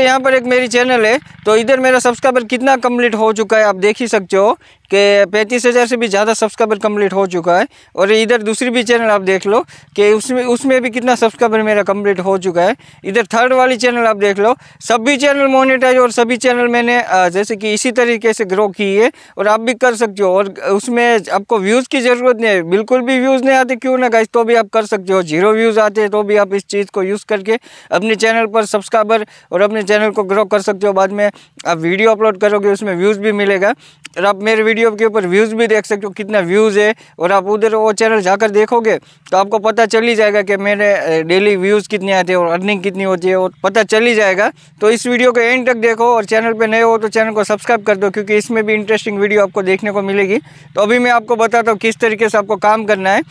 सकते हैं यहाँ पर एक मेरी चैनल है तो इधर मेरा सब्सक्राइबर कितना कंप्लीट हो चुका है आप देख ही सकते हो कि पैंतीस हज़ार से भी ज़्यादा सब्सक्राइबर कंप्लीट हो चुका है और इधर दूसरी भी चैनल आप देख लो कि उसमें उसमें भी कितना सब्सक्राइबर मेरा कंप्लीट हो चुका है इधर थर्ड वाली चैनल आप देख लो सभी चैनल मोनिटाइज और सभी चैनल मैंने जैसे कि इसी तरीके से ग्रो की है और आप भी कर सकते हो और उसमें आपको व्यूज़ की ज़रूरत नहीं है बिल्कुल भी व्यूज़ नहीं आते क्यों ना गाइज तो भी आप कर सकते हो जीरो व्यूज़ आते हैं तो भी आप इस चीज़ को यूज़ करके अपने चैनल पर सब्सक्राइबर और अपने चैनल को ग्रो कर सकते हो बाद में आप वीडियो अपलोड करोगे उसमें व्यूज़ भी मिलेगा और आप मेरे वीडियो के ऊपर व्यूज़ भी देख सकते हो कितना व्यूज़ है और आप उधर वो चैनल जाकर देखोगे तो आपको पता चल ही जाएगा कि मेरे डेली व्यूज़ कितने आते हैं और अर्निंग कितनी होती है और पता चल ही जाएगा तो इस वीडियो को एंड तक देखो और चैनल पर नए हो तो चैनल को सब्सक्राइब कर दो क्योंकि इसमें भी इंटरेस्टिंग वीडियो आपको देखने को मिलेगी तो अभी मैं आपको बताता हूँ किस तरीके से आपको काम करना है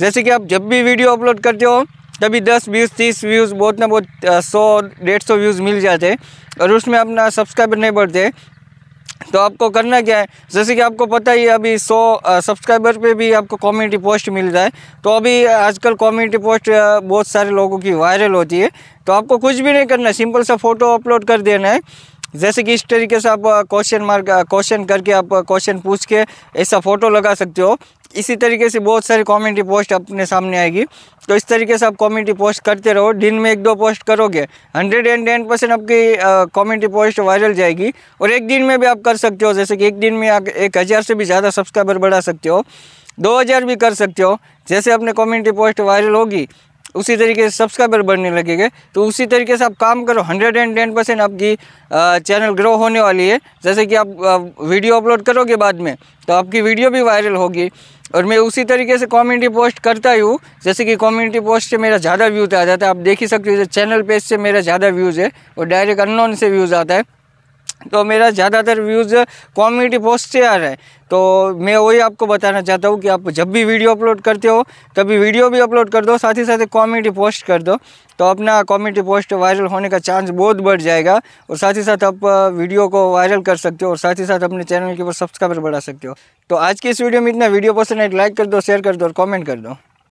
जैसे कि आप जब भी वीडियो अपलोड करते हो तभी दस व्यूज़ तीस व्यूज़ बहुत ना बहुत सौ डेढ़ सौ व्यूज़ मिल जाते और उसमें अपना सब्सक्राइबर नहीं बढ़ते तो आपको करना क्या है जैसे कि आपको पता ही अभी 100 सब्सक्राइबर पे भी आपको कम्युनिटी पोस्ट मिल जाए तो अभी आजकल कम्युनिटी पोस्ट बहुत सारे लोगों की वायरल होती है तो आपको कुछ भी नहीं करना सिंपल सा फ़ोटो अपलोड कर देना है जैसे कि इस तरीके से आप क्वेश्चन मार्क क्वेश्चन करके आप क्वेश्चन पूछ के ऐसा फ़ोटो लगा सकते हो इसी तरीके से बहुत सारी कॉमेडी पोस्ट अपने सामने आएगी तो इस तरीके से आप कॉमेडी पोस्ट करते रहो दिन में एक दो पोस्ट करोगे हंड्रेड एंड टेन परसेंट आपकी कॉमेडी पोस्ट वायरल जाएगी और एक दिन में भी आप कर सकते हो जैसे कि एक दिन में आप एक हज़ार से भी ज़्यादा सब्सक्राइबर बढ़ा सकते हो दो हज़ार भी कर सकते हो जैसे अपने कॉमेडी पोस्ट वायरल होगी उसी तरीके से सब्सक्राइबर बढ़ने लगेंगे तो उसी तरीके से आप काम करो हंड्रेड एंड टेन परसेंट आपकी चैनल ग्रो होने वाली है जैसे कि आप वीडियो अपलोड करोगे बाद में तो आपकी वीडियो भी वायरल होगी और मैं उसी तरीके से कम्युनिटी पोस्ट करता ही हूँ जैसे कि कम्युनिटी पोस्ट से मेरा ज़्यादा व्यूज़ तो आ जाता है आप देख ही सकते हो चैनल पेज से मेरा ज़्यादा व्यूज़ है और डायरेक्ट अननोन से व्यूज़ आता है तो मेरा ज़्यादातर व्यूज़ कॉमेडी पोस्ट से आ रहा है तो मैं वही आपको बताना चाहता हूँ कि आप जब भी वीडियो अपलोड करते हो तभी वीडियो भी अपलोड कर दो साथ ही साथ कॉमेडी पोस्ट कर दो तो अपना कॉमेडी पोस्ट वायरल होने का चांस बहुत बढ़ जाएगा और साथ ही साथ आप वीडियो को वायरल कर सकते हो और साथ ही साथ अपने चैनल के ऊपर सब्सक्राइबर बढ़ा सकते हो तो आज की इस वीडियो में इतना वीडियो पसंद है लाइक तो कर दो शेयर कर दो और कॉमेंट कर दो